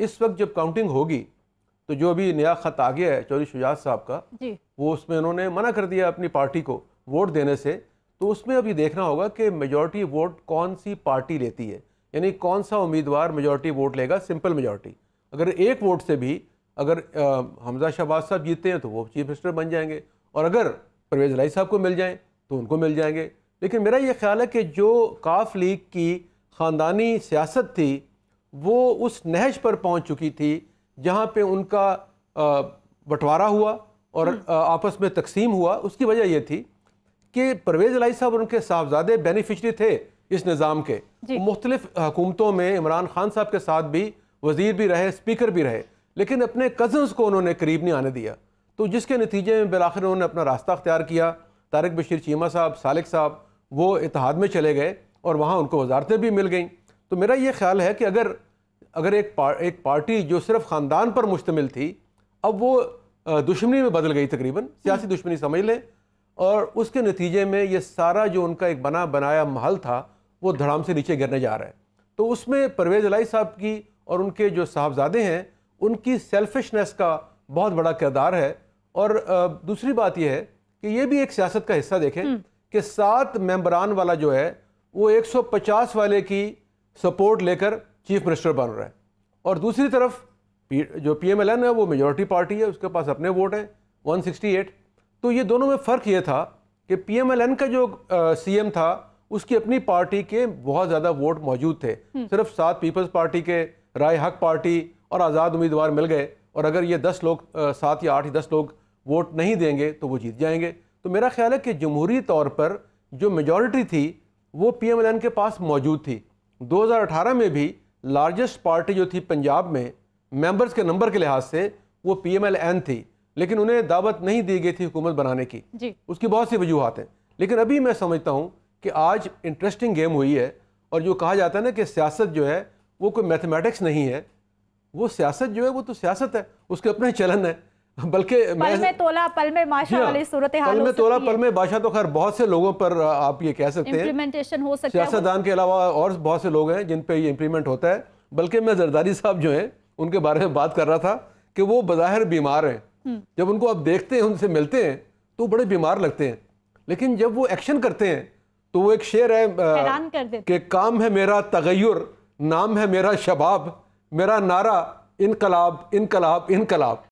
इस वक्त जब काउंटिंग होगी तो जो अभी नया खत आ गया है चौधरी शुजात साहब का जी वो उसमें उन्होंने मना कर दिया अपनी पार्टी को वोट देने से तो उसमें अभी देखना होगा कि मेजॉरिटी वोट कौन सी पार्टी लेती है यानी कौन सा उम्मीदवार मेजॉरिटी वोट लेगा सिंपल मेजॉरिटी अगर एक वोट से भी अगर हमजा शहबाज साहब जीतते हैं तो वो चीफ मिनिस्टर बन जाएंगे और अगर परवेज लाई साहब को मिल जाएँ तो उनको मिल जाएंगे लेकिन मेरा ये ख्याल है कि जो काफ लीग की ख़ानदानी सियासत थी वो उस नहज पर पहुंच चुकी थी जहां पे उनका बंटवारा हुआ और हम्म। आपस में तकसीम हुआ उसकी वजह यह थी कि परवेज़ लाई साहब और उनके साहबजादे बेनिफिशरी थे इस निज़ाम के मुख्तलिफ हकूमतों में इमरान खान साहब के साथ भी वजीर भी रहे स्पीकर भी रहे लेकिन अपने कज़न्स को उन्होंने करीब नहीं आने दिया तो जिसके नतीजे में बिलाखिर उन्होंने अपना रास्ता अख्तियार किया तारक बशीर चीमा साहब सालिक साहब वो इतिहाद में चले गए और वहाँ उनको वजारतें भी मिल गईं तो मेरा ये ख्याल है कि अगर अगर एक पार, एक पार्टी जो सिर्फ ख़ानदान पर मुश्तमिल थी अब वो दुश्मनी में बदल गई तकरीबन सियासी हम्म। दुश्मनी समझ लें और उसके नतीजे में ये सारा जो उनका एक बना बनाया महल था वो धड़ाम से नीचे गिरने जा रहा है तो उसमें परवेज़ अलाई साहब की और उनके जो साहबजादे हैं उनकी सेल्फिशनेस का बहुत बड़ा किरदार है और दूसरी बात यह है कि ये भी एक सियासत का हिस्सा देखें हम्म। कि सात मेम्बरान वाला जो है वो 150 वाले की सपोर्ट लेकर चीफ मिनिस्टर बन रहे हैं और दूसरी तरफ पी, जो पी एम एल एन है वो मेजोरिटी पार्टी है उसके पास अपने वोट हैं 168 तो ये दोनों में फ़र्क ये था कि पी एम एल एन का जो सी एम था उसकी अपनी पार्टी के बहुत ज़्यादा वोट मौजूद थे हम्म। सिर्फ सात पीपल्स पार्टी के राय हक पार्टी और आज़ाद उम्मीदवार मिल गए और अगर ये दस लोग सात या आठ या दस लोग वोट नहीं देंगे तो वो जीत जाएंगे तो मेरा ख्याल है कि जमहूरी तौर पर जो मेजॉरिटी थी वो पी के पास मौजूद थी 2018 में भी लार्जेस्ट पार्टी जो थी पंजाब में मेंबर्स के नंबर के लिहाज से वो पीएमएलएन थी लेकिन उन्हें दावत नहीं दी गई थी हुकूमत बनाने की जी। उसकी बहुत सी वजूहत हैं लेकिन अभी मैं समझता हूँ कि आज इंटरेस्टिंग गेम हुई है और जो कहा जाता है ना कि सियासत जो है वो कोई मैथमेटिक्स नहीं है वो सियासत जो है वो तो सियासत है उसके अपने चलन है बल्कि पल में तोला पल में माशा हाँ, वाली सूरत हाल पल में तोला पल में तो खैर बहुत से लोगों पर आप ये कह सकते हैं हो सकता है सियासतदान के अलावा और बहुत से लोग हैं जिन पे ये इम्प्लीमेंट होता है बल्कि मैं जरदारी साहब जो हैं उनके बारे में बात कर रहा था कि वो बज़ाहिर बीमार हैं हम्म। जब उनको आप देखते हैं उनसे मिलते हैं तो बड़े बीमार लगते हैं लेकिन जब वो एक्शन करते हैं तो वो एक शेर है कि काम है मेरा तगैर नाम है मेरा शबाब मेरा नारा इनकलाब इनकलाब इनकलाब